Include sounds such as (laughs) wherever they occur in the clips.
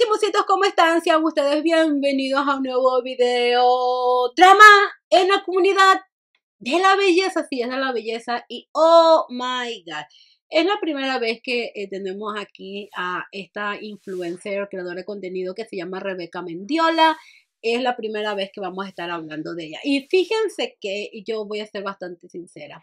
chimusitos, ¿cómo están? Sean ustedes bienvenidos a un nuevo video trama en la comunidad de la belleza, sí, es de la belleza y oh my god, es la primera vez que eh, tenemos aquí a esta influencer, creadora de contenido que se llama Rebeca Mendiola, es la primera vez que vamos a estar hablando de ella y fíjense que yo voy a ser bastante sincera,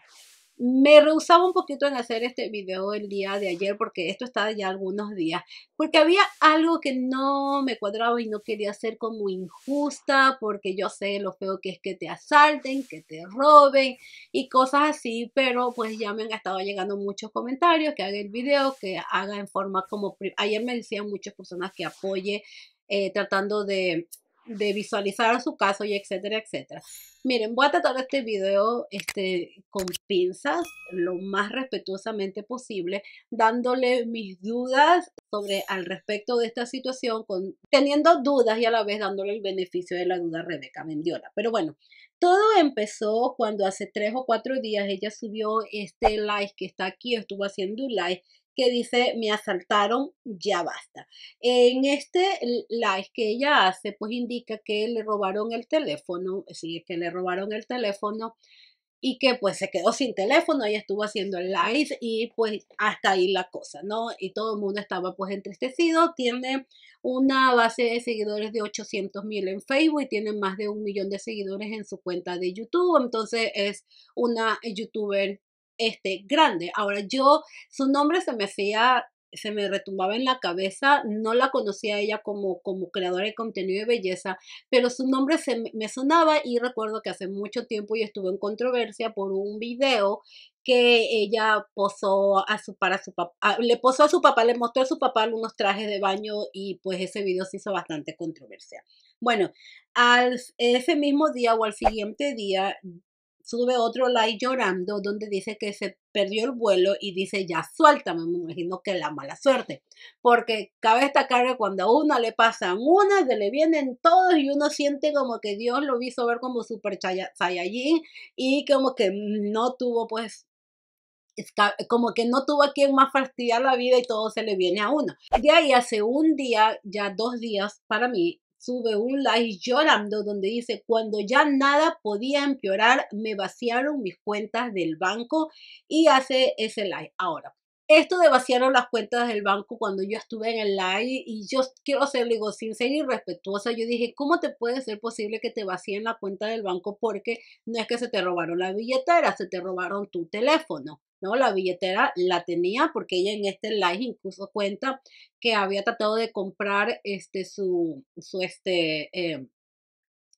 me rehusaba un poquito en hacer este video el día de ayer porque esto está ya algunos días, porque había algo que no me cuadraba y no quería ser como injusta, porque yo sé lo feo que es que te asalten, que te roben y cosas así, pero pues ya me han estado llegando muchos comentarios, que haga el video, que haga en forma como, ayer me decían muchas personas que apoye eh, tratando de de visualizar su caso y etcétera, etcétera. Miren, voy a tratar este video este, con pinzas lo más respetuosamente posible, dándole mis dudas sobre al respecto de esta situación, con, teniendo dudas y a la vez dándole el beneficio de la duda a Rebeca Mendiola. Pero bueno, todo empezó cuando hace tres o cuatro días ella subió este live que está aquí, estuvo haciendo un live que dice me asaltaron, ya basta. En este live que ella hace, pues indica que le robaron el teléfono, sí, que le robaron el teléfono y que pues se quedó sin teléfono, ella estuvo haciendo el live y pues hasta ahí la cosa, ¿no? Y todo el mundo estaba pues entristecido, tiene una base de seguidores de 800 mil en Facebook y tiene más de un millón de seguidores en su cuenta de YouTube, entonces es una eh, youtuber este, grande. Ahora yo, su nombre se me hacía se me retumbaba en la cabeza, no la conocía ella como, como creadora de contenido de belleza, pero su nombre se me sonaba y recuerdo que hace mucho tiempo y estuvo en controversia por un video que ella posó a su para su papá, le posó a su papá, le mostró a su papá unos trajes de baño y pues ese video se hizo bastante controversia. Bueno, al ese mismo día o al siguiente día sube otro like llorando donde dice que se perdió el vuelo y dice ya suéltame, me imagino que la mala suerte, porque cabe esta carga cuando a uno le pasan una, se le vienen todos y uno siente como que Dios lo hizo ver como super saiyajin y como que no tuvo pues como que no tuvo a quien más fastidiar la vida y todo se le viene a uno. De ahí hace un día, ya dos días para mí, sube un like llorando donde dice, cuando ya nada podía empeorar, me vaciaron mis cuentas del banco y hace ese like. Ahora, esto de vaciaron las cuentas del banco cuando yo estuve en el live y yo quiero ser, digo, sin y respetuosa, yo dije, ¿cómo te puede ser posible que te vacíen la cuenta del banco? Porque no es que se te robaron la billetera, se te robaron tu teléfono. ¿no? La billetera la tenía porque ella en este live incluso cuenta que había tratado de comprar este su, su este, em,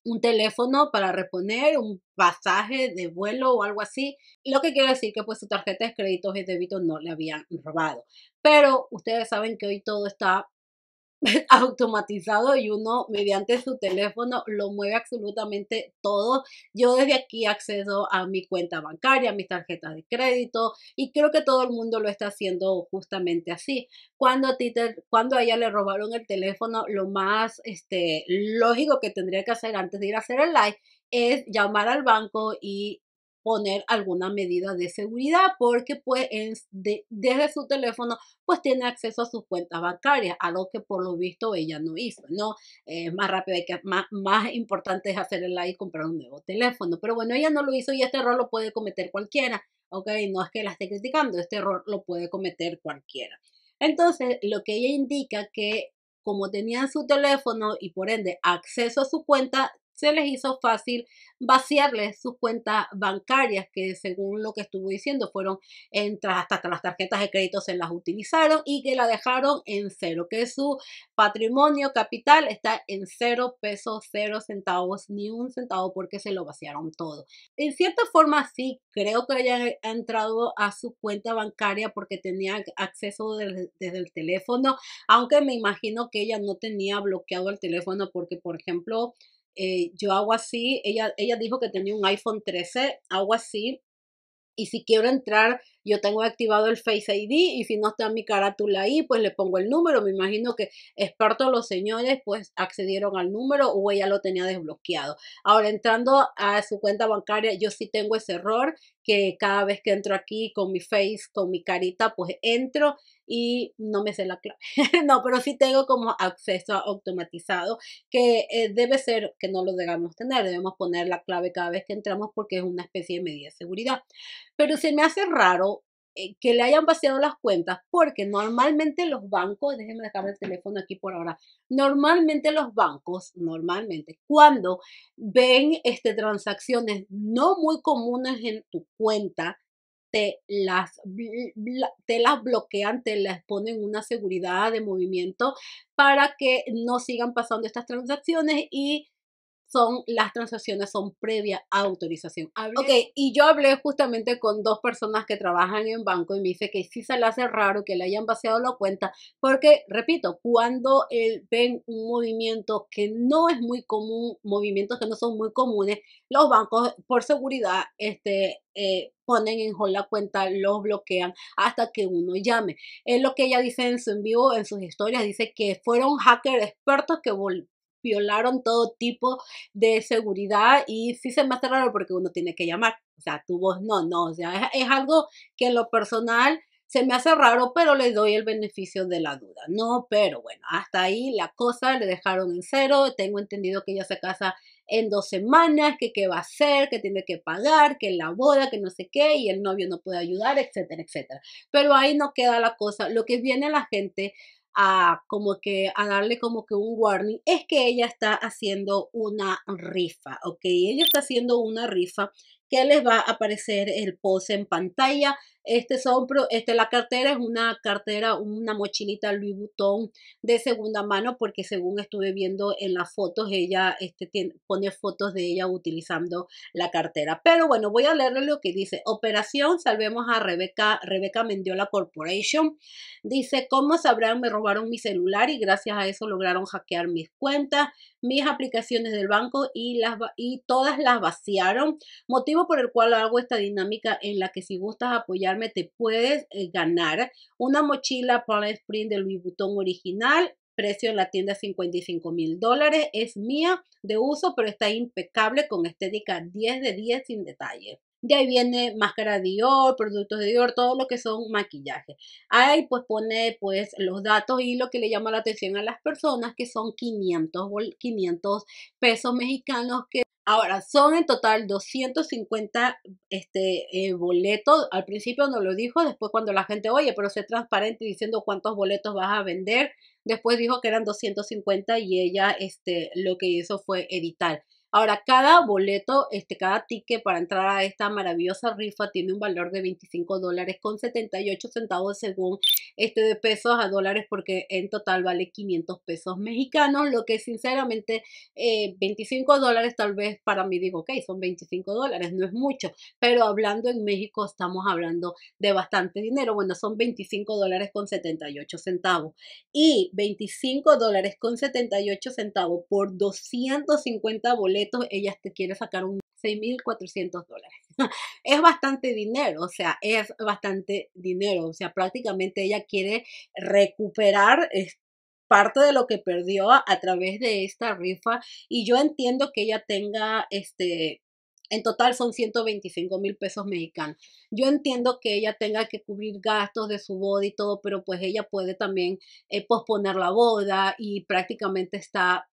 un teléfono para reponer un pasaje de vuelo o algo así. Lo que quiere decir que pues su tarjeta de crédito y débito no le habían robado. Pero ustedes saben que hoy todo está (laughs) automatizado y uno mediante su teléfono lo mueve absolutamente todo. Yo desde aquí acceso a mi cuenta bancaria, a mis tarjetas de crédito y creo que todo el mundo lo está haciendo justamente así. Cuando a, ti cuando a ella le robaron el teléfono, lo más este, lógico que tendría que hacer antes de ir a hacer el live es llamar al banco y poner alguna medida de seguridad porque pues desde su teléfono pues tiene acceso a sus cuentas bancarias, algo que por lo visto ella no hizo, ¿no? Eh, más rápido, que, más, importante es hacer el like y comprar un nuevo teléfono, pero bueno, ella no lo hizo y este error lo puede cometer cualquiera, ¿ok? No es que la esté criticando, este error lo puede cometer cualquiera. Entonces, lo que ella indica que como tenían su teléfono y por ende acceso a su cuenta, se les hizo fácil vaciarles sus cuentas bancarias, que según lo que estuvo diciendo, fueron hasta, las tarjetas de crédito se las utilizaron y que la dejaron en cero, que su patrimonio capital está en cero pesos, cero centavos, ni un centavo, porque se lo vaciaron todo. En cierta forma, sí, creo que hayan entrado a su cuenta bancaria porque tenía acceso desde el teléfono, aunque me imagino que ella no tenía bloqueado el teléfono porque, por ejemplo, eh, yo hago así, ella, ella dijo que tenía un iPhone 13, hago así, y si quiero entrar, yo tengo activado el Face ID y si no está mi carátula ahí, pues le pongo el número. Me imagino que expertos los señores pues accedieron al número o ella lo tenía desbloqueado. Ahora entrando a su cuenta bancaria, yo sí tengo ese error que cada vez que entro aquí con mi face, con mi carita, pues entro y no me sé la clave. (laughs) no, pero sí tengo como acceso automatizado que eh, debe ser que no lo debamos tener. Debemos poner la clave cada vez que entramos porque es una especie de medida de seguridad. Pero se me hace raro eh, que le hayan vaciado las cuentas porque normalmente los bancos, déjenme dejar el teléfono aquí por ahora, normalmente los bancos, normalmente cuando ven este, transacciones no muy comunes en tu cuenta, te las, te las bloquean, te las ponen una seguridad de movimiento para que no sigan pasando estas transacciones y son las transacciones son previa autorización. Okay, ok, y yo hablé justamente con dos personas que trabajan en banco y me dice que sí se le hace raro que le hayan vaciado la cuenta, porque, repito, cuando eh, ven un movimiento que no es muy común, movimientos que no son muy comunes, los bancos por seguridad este, eh, ponen en hold la cuenta, los bloquean hasta que uno llame. Es lo que ella dice en su en vivo, en sus historias, dice que fueron hackers expertos que violaron todo tipo de seguridad y sí se me hace raro porque uno tiene que llamar, o sea, tu voz no, no, o sea, es, algo que en lo personal se me hace raro, pero le doy el beneficio de la duda. No, pero bueno, hasta ahí la cosa le dejaron en cero. Tengo entendido que ella se casa en dos semanas, que qué va a hacer, que tiene que pagar, que la boda, que no sé qué, y el novio no puede ayudar, etcétera, etcétera. Pero ahí no queda la cosa. Lo que viene la gente a como que a darle como que un warning es que ella está haciendo una rifa, ok, ella está haciendo una rifa que les va a aparecer el post en pantalla este son, este, la cartera es una cartera, una mochilita Louis Vuitton de segunda mano, porque según estuve viendo en las fotos, ella este, pone fotos de ella utilizando la cartera. Pero bueno, voy a leerle lo que dice. Operación, salvemos a Rebeca, Rebeca Mendiola Corporation. Dice, ¿cómo sabrán? Me robaron mi celular y gracias a eso lograron hackear mis cuentas, mis aplicaciones del banco y, las, y todas las vaciaron. Motivo por el cual hago esta dinámica en la que si gustas apoyar te puedes eh, ganar una mochila Palm Sprint de Louis Vuitton original precio en la tienda 55 mil dólares. Es mía de uso, pero está impecable con estética 10 de 10 sin detalle. De ahí viene máscara Dior, productos de Dior, todo lo que son maquillaje. Ahí pues pone pues los datos y lo que le llama la atención a las personas que son 500, 500 pesos mexicanos que Ahora, son en total 250 este, eh, boletos. Al principio no lo dijo, después cuando la gente, oye, pero sé transparente diciendo cuántos boletos vas a vender. Después dijo que eran 250 y ella este, lo que hizo fue editar. Ahora, cada boleto, este, cada ticket para entrar a esta maravillosa rifa tiene un valor de 25 dólares con 78 centavos según este de pesos a dólares porque en total vale 500 pesos mexicanos, lo que sinceramente 25 eh, dólares tal vez para mí digo, ok, son 25 dólares, no es mucho, pero hablando en México estamos hablando de bastante dinero, bueno, son 25 dólares con 78 centavos y 25 dólares con 78 centavos por 250 boletos ella te quiere sacar un 6.400 dólares. (laughs) es bastante dinero, o sea, es bastante dinero, o sea, prácticamente ella quiere recuperar parte de lo que perdió a, través de esta rifa y yo entiendo que ella tenga este en total son 125 mil pesos mexicanos. Yo entiendo que ella tenga que cubrir gastos de su boda y todo, pero pues ella puede también eh, posponer la boda y prácticamente está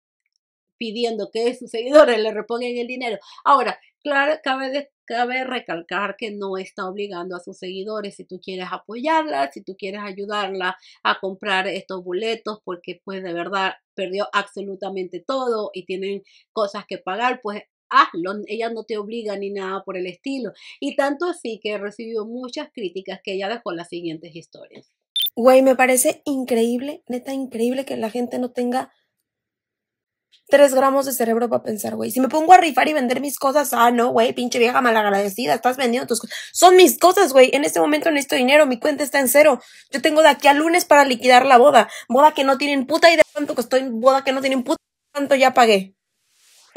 pidiendo que sus seguidores le repongan el dinero. Ahora, claro, cabe, cabe recalcar que no está obligando a sus seguidores si tú quieres apoyarla, si tú quieres ayudarla a comprar estos boletos, porque pues de verdad perdió absolutamente todo y tienen cosas que pagar, pues hazlo, ella no te obliga ni nada por el estilo. Y tanto así que recibió muchas críticas que ella dejó las siguientes historias. Güey, me parece increíble, neta increíble que la gente no tenga tres gramos de cerebro para pensar, güey. Si me pongo a rifar y vender mis cosas, ah, no, güey, pinche vieja malagradecida, estás vendiendo tus cosas. Son mis cosas, güey. En este momento necesito dinero, mi cuenta está en cero. Yo tengo de aquí a lunes para liquidar la boda. Boda que no tienen puta idea cuánto en boda que no tienen puta cuánto ya pagué.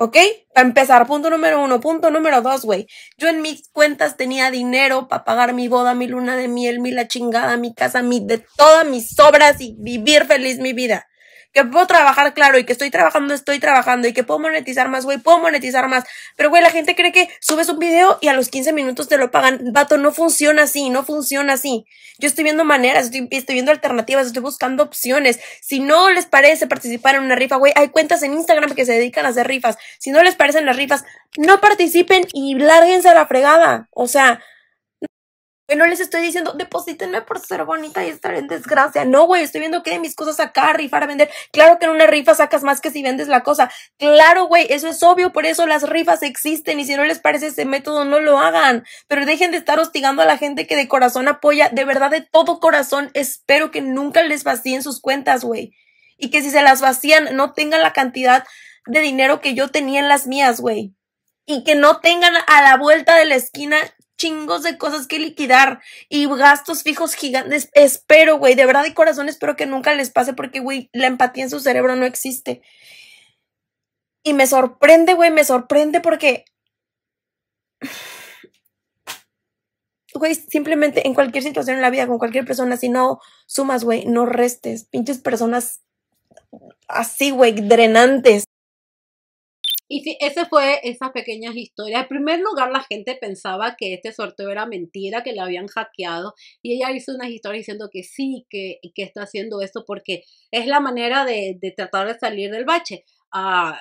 ¿Ok? Para empezar, punto número uno. Punto número dos, güey. Yo en mis cuentas tenía dinero para pagar mi boda, mi luna de miel, mi la chingada, mi casa, mi, de todas mis obras y vivir feliz mi vida que puedo trabajar, claro, y que estoy trabajando, estoy trabajando, y que puedo monetizar más, güey, puedo monetizar más. Pero, güey, la gente cree que subes un video y a los 15 minutos te lo pagan. Vato, no funciona así, no funciona así. Yo estoy viendo maneras, estoy, estoy viendo alternativas, estoy buscando opciones. Si no les parece participar en una rifa, güey, hay cuentas en Instagram que se dedican a hacer rifas. Si no les parecen las rifas, no participen y lárguense a la fregada. O sea, no les estoy diciendo, deposítenme por ser bonita y estar en desgracia. No, güey, estoy viendo que de mis cosas a rifar, a vender. Claro que en una rifa sacas más que si vendes la cosa. Claro, güey, eso es obvio, por eso las rifas existen y si no les parece ese método, no lo hagan. Pero dejen de estar hostigando a la gente que de corazón apoya, de verdad, de todo corazón. Espero que nunca les vacíen sus cuentas, güey. Y que si se las vacían, no tengan la cantidad de dinero que yo tenía en las mías, güey. Y que no tengan a la vuelta de la esquina chingos de cosas que liquidar y gastos fijos gigantes. Espero, güey, de verdad y corazón espero que nunca les pase porque, güey, la empatía en su cerebro no existe. Y me sorprende, güey, me sorprende porque... Güey, simplemente en cualquier situación en la vida, con cualquier persona, si no sumas, güey, no restes. Pinches personas así, güey, drenantes. Y sí, ese fue esas pequeñas historias. En primer lugar, la gente pensaba que este sorteo era mentira, que la habían hackeado. Y ella hizo unas historias diciendo que sí, que, que está haciendo esto porque es la manera de, de tratar de salir del bache. ah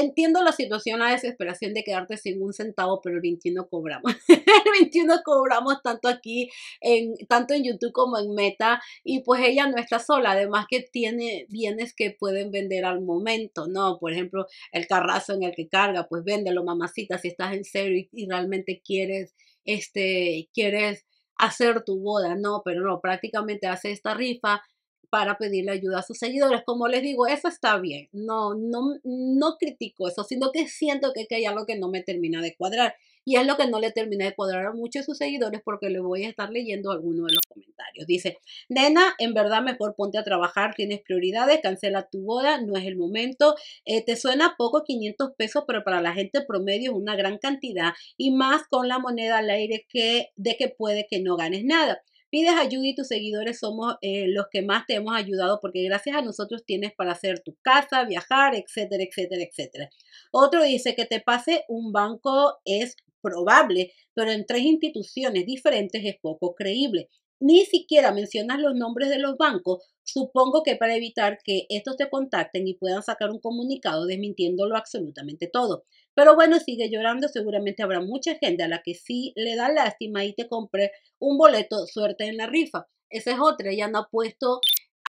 entiendo la situación, la desesperación de quedarte sin un centavo, pero el 21 cobramos. (laughs) el 21 cobramos tanto aquí, en, tanto en YouTube como en Meta. Y pues ella no está sola, además que tiene bienes que pueden vender al momento, ¿no? Por ejemplo, el carrazo en el que carga, pues véndelo, mamacita, si estás en serio y, realmente quieres, este, quieres hacer tu boda, no, pero no, prácticamente hace esta rifa para pedirle ayuda a sus seguidores. Como les digo, eso está bien. No, no, no critico eso, sino que siento que, hay algo que no me termina de cuadrar. Y es lo que no le termina de cuadrar a muchos de sus seguidores porque le voy a estar leyendo algunos de los comentarios. Dice, nena, en verdad mejor ponte a trabajar, tienes prioridades, cancela tu boda, no es el momento. Eh, te suena poco 500 pesos, pero para la gente promedio es una gran cantidad y más con la moneda al aire que de que puede que no ganes nada pides ayuda y tus seguidores somos eh, los que más te hemos ayudado porque gracias a nosotros tienes para hacer tu casa, viajar, etcétera, etcétera, etcétera. Otro dice que te pase un banco es probable, pero en tres instituciones diferentes es poco creíble ni siquiera mencionas los nombres de los bancos, supongo que para evitar que estos te contacten y puedan sacar un comunicado desmintiéndolo absolutamente todo. Pero bueno, sigue llorando, seguramente habrá mucha gente a la que sí le da lástima y te compre un boleto suerte en la rifa. Esa es otra, ya no ha puesto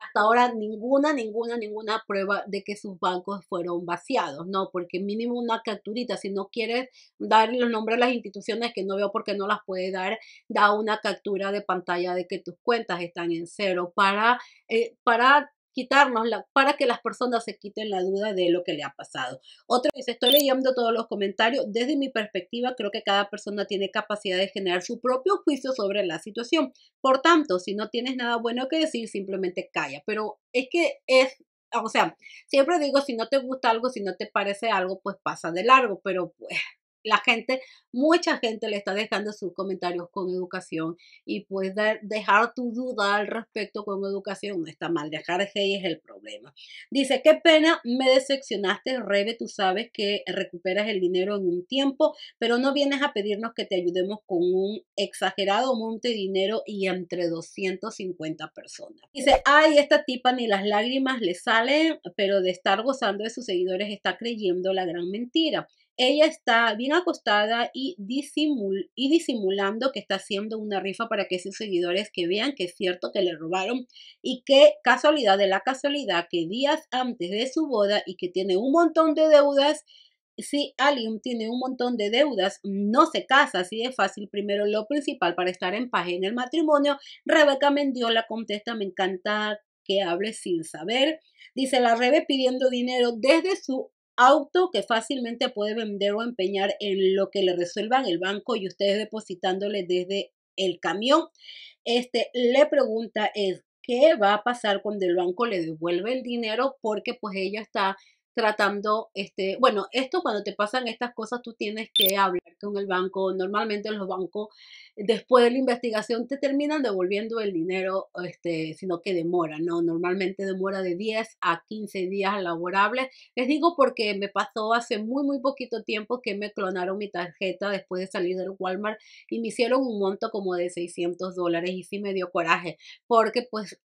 hasta ahora ninguna, ninguna, ninguna prueba de que sus bancos fueron vaciados, ¿no? Porque mínimo una capturita, si no quieres dar los nombres a las instituciones, que no veo por qué no las puede dar, da una captura de pantalla de que tus cuentas están en cero para, eh, para quitarnosla para que las personas se quiten la duda de lo que le ha pasado. Otra vez, estoy leyendo todos los comentarios. Desde mi perspectiva, creo que cada persona tiene capacidad de generar su propio juicio sobre la situación. Por tanto, si no tienes nada bueno que decir, simplemente calla. Pero es que es o sea, siempre digo, si no te gusta algo, si no te parece algo, pues pasa de largo, pero pues la gente, mucha gente le está dejando sus comentarios con educación y pues dejar tu duda al respecto con educación no está mal, dejar hey es el problema. Dice, qué pena, me decepcionaste, Rebe, tú sabes que recuperas el dinero en un tiempo, pero no vienes a pedirnos que te ayudemos con un exagerado monte de dinero y entre 250 personas. Dice, ay, esta tipa ni las lágrimas le salen, pero de estar gozando de sus seguidores está creyendo la gran mentira. Ella está bien acostada y, disimulando que está haciendo una rifa para que sus seguidores que vean que es cierto que le robaron y que casualidad de la casualidad que días antes de su boda y que tiene un montón de deudas, si alguien tiene un montón de deudas, no se casa, así de fácil. Primero lo principal para estar en paz en el matrimonio. Rebeca Mendiola contesta, me encanta que hable sin saber. Dice la Rebe pidiendo dinero desde su auto que fácilmente puede vender o empeñar en lo que le resuelvan el banco y ustedes depositándole desde el camión. Este, le pregunta es, ¿qué va a pasar cuando el banco le devuelve el dinero? Porque pues ella está tratando, este, bueno, esto cuando te pasan estas cosas tú tienes que hablar con el banco. Normalmente los bancos después de la investigación te terminan devolviendo el dinero, este, sino que demora, ¿no? Normalmente demora de 10 a 15 días laborables. Les digo porque me pasó hace muy, muy poquito tiempo que me clonaron mi tarjeta después de salir del Walmart y me hicieron un monto como de 600 dólares y sí me dio coraje porque pues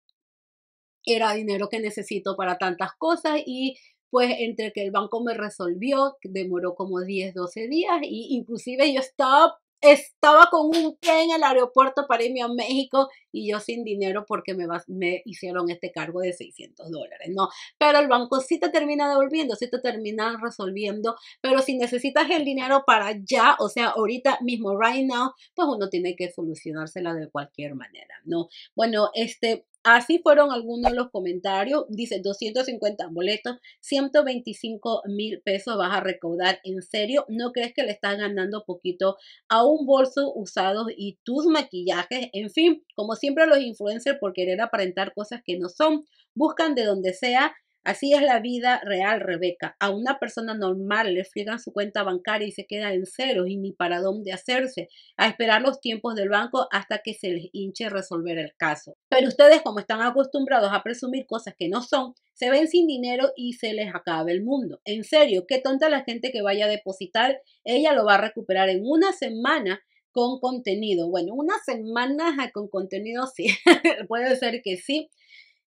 era dinero que necesito para tantas cosas y pues entre que el banco me resolvió, demoró como 10, 12 días y inclusive yo estaba estaba con un pie en el aeropuerto para irme a México y yo sin dinero porque me, me hicieron este cargo de 600 dólares, ¿no? Pero el banco sí te termina devolviendo, sí te termina resolviendo, pero si necesitas el dinero para ya, o sea, ahorita mismo, right now, pues uno tiene que solucionársela de cualquier manera, ¿no? Bueno, este, Así fueron algunos de los comentarios. Dice 250 boletos, 125 mil pesos vas a recaudar. ¿En serio? ¿No crees que le estás ganando poquito a un bolso usado y tus maquillajes? En fin, como siempre los influencers por querer aparentar cosas que no son, buscan de donde sea Así es la vida real, Rebeca. A una persona normal le friegan su cuenta bancaria y se queda en ceros y ni para dónde hacerse, a esperar los tiempos del banco hasta que se les hinche resolver el caso. Pero ustedes, como están acostumbrados a presumir cosas que no son, se ven sin dinero y se les acaba el mundo. En serio, qué tonta la gente que vaya a depositar, ella lo va a recuperar en una semana con contenido. Bueno, una semana con contenido sí, (laughs) puede ser que sí,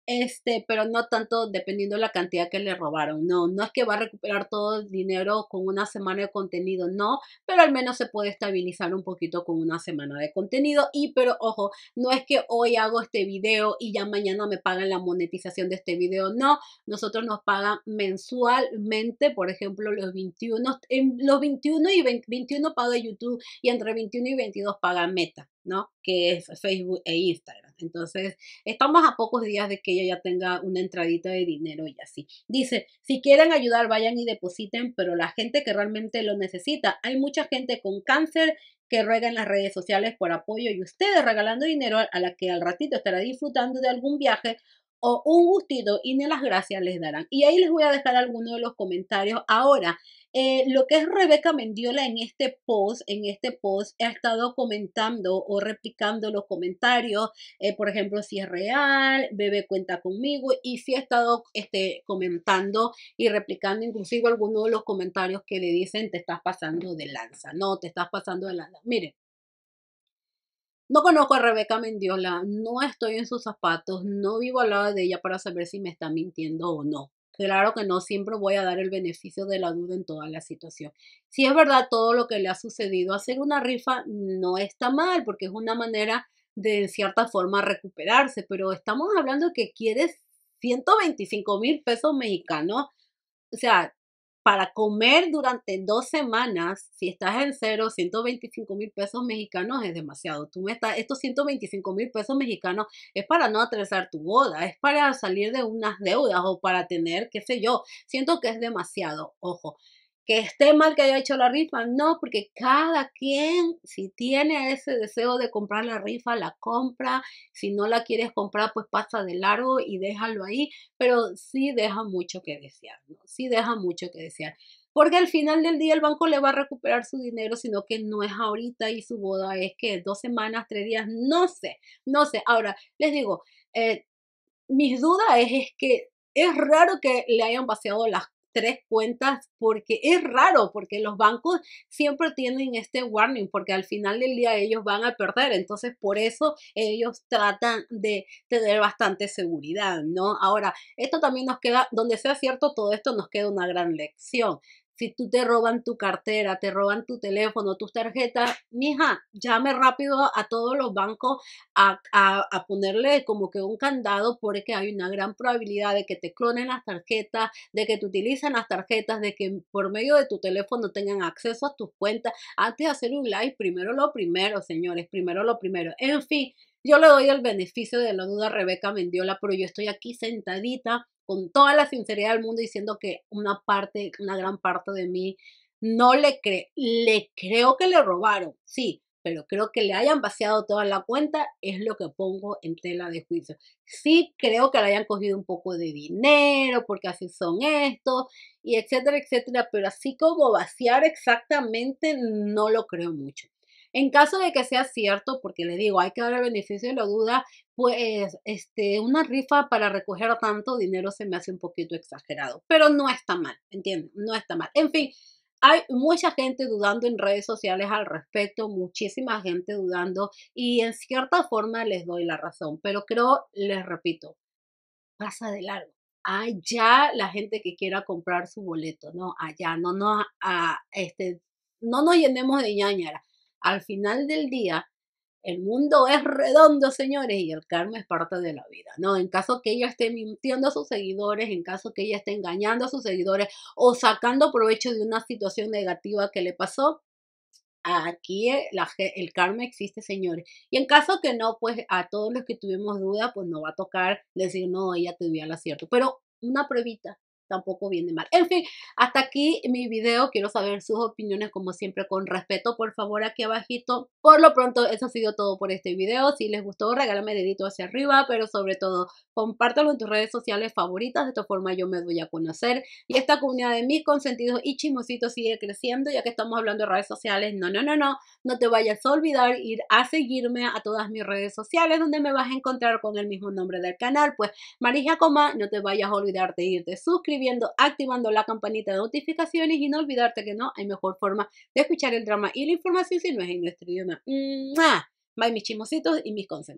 este, pero no tanto dependiendo la cantidad que le robaron. No, no es que va a recuperar todo el dinero con una semana de contenido, no, pero al menos se puede estabilizar un poquito con una semana de contenido. Y pero ojo, no es que hoy hago este video y ya mañana me pagan la monetización de este video, no, nosotros nos pagan mensualmente, por ejemplo, los 21, en los 21 y 21 paga YouTube y entre 21 y 22 paga Meta, ¿no? Que es Facebook e Instagram. Entonces, estamos a pocos días de que ella ya tenga una entradita de dinero y así. Dice, si quieren ayudar, vayan y depositen, pero la gente que realmente lo necesita, hay mucha gente con cáncer que ruega en las redes sociales por apoyo y ustedes regalando dinero a la que al ratito estará disfrutando de algún viaje o un gustito y ni las gracias les darán. Y ahí les voy a dejar algunos de los comentarios. Ahora, eh, lo que es Rebeca Mendiola en este post, en este post, ha estado comentando o replicando los comentarios, eh, por ejemplo, si es real, bebé cuenta conmigo, y si ha estado este, comentando y replicando inclusive algunos de los comentarios que le dicen te estás pasando de lanza, no, te estás pasando de lanza. Miren, no conozco a Rebeca Mendiola, no estoy en sus zapatos, no vivo al lado de ella para saber si me está mintiendo o no. Claro que no, siempre voy a dar el beneficio de la duda en toda la situación. Si es verdad todo lo que le ha sucedido, hacer una rifa no está mal porque es una manera de en cierta forma recuperarse, pero estamos hablando que quieres 125 mil pesos mexicanos. O sea, para comer durante dos semanas, si estás en cero, 125 mil pesos mexicanos es demasiado. Tú me estás, estos 125 mil pesos mexicanos es para no atrasar tu boda, es para salir de unas deudas o para tener, qué sé yo. Siento que es demasiado. Ojo, que esté mal que haya hecho la rifa, no, porque cada quien, si tiene ese deseo de comprar la rifa, la compra, si no la quieres comprar, pues pasa de largo y déjalo ahí, pero sí deja mucho que desear, ¿no? sí deja mucho que desear, porque al final del día el banco le va a recuperar su dinero, sino que no es ahorita y su boda es que dos semanas, tres días, no sé, no sé. Ahora, les digo, eh, mis dudas es, es que es raro que le hayan vaciado las tres cuentas porque es raro, porque los bancos siempre tienen este warning, porque al final del día ellos van a perder, entonces por eso ellos tratan de tener bastante seguridad, ¿no? Ahora, esto también nos queda, donde sea cierto todo esto, nos queda una gran lección. Si tú te roban tu cartera, te roban tu teléfono, tus tarjetas, mija, llame rápido a todos los bancos a, ponerle como que un candado porque hay una gran probabilidad de que te clonen las tarjetas, de que te utilicen las tarjetas, de que por medio de tu teléfono tengan acceso a tus cuentas. Antes de hacer un live, primero lo primero, señores, primero lo primero. En fin, yo le doy el beneficio de la duda a Rebeca Mendiola, pero yo estoy aquí sentadita con toda la sinceridad del mundo diciendo que una parte, una gran parte de mí no le cree, le creo que le robaron, sí, pero creo que le hayan vaciado toda la cuenta es lo que pongo en tela de juicio. Sí creo que le hayan cogido un poco de dinero porque así son estos y etcétera, etcétera, pero así como vaciar exactamente no lo creo mucho. En caso de que sea cierto, porque le digo, hay que dar el beneficio de la duda, pues este, una rifa para recoger tanto dinero se me hace un poquito exagerado, pero no está mal, entiendo, No está mal. En fin, hay mucha gente dudando en redes sociales al respecto, muchísima gente dudando y en cierta forma les doy la razón, pero creo, les repito, pasa de largo. Allá la gente que quiera comprar su boleto, ¿no? Allá, no nos, ah, este, no nos llenemos de ñañara al final del día, el mundo es redondo, señores, y el karma es parte de la vida. No, en caso que ella esté mintiendo a sus seguidores, en caso que ella esté engañando a sus seguidores o sacando provecho de una situación negativa que le pasó, aquí e, la, el karma existe, señores. Y en caso que no, pues a todos los que tuvimos duda, pues no va a tocar decir, no, ella te dio el acierto. Pero una pruebita, tampoco viene mal. En fin, hasta aquí mi video. Quiero saber sus opiniones como siempre con respeto. Por favor, aquí abajito. Por lo pronto, eso ha sido todo por este video. Si les gustó, regálame dedito hacia arriba, pero sobre todo, compártalo en tus redes sociales favoritas. De esta forma yo me voy a conocer. Y esta comunidad de mis consentidos y chismositos sigue creciendo, ya que estamos hablando de redes sociales. No, no, no, no. No te vayas a olvidar ir a seguirme a todas mis redes sociales, donde me vas a encontrar con el mismo nombre del canal. Pues, Marija Coma, no te vayas a olvidar de irte de suscribir viendo, activando la campanita de notificaciones y no olvidarte que no hay mejor forma de escuchar el drama y la información si no es en nuestro idioma. Bye mis chimositos y mis conceptos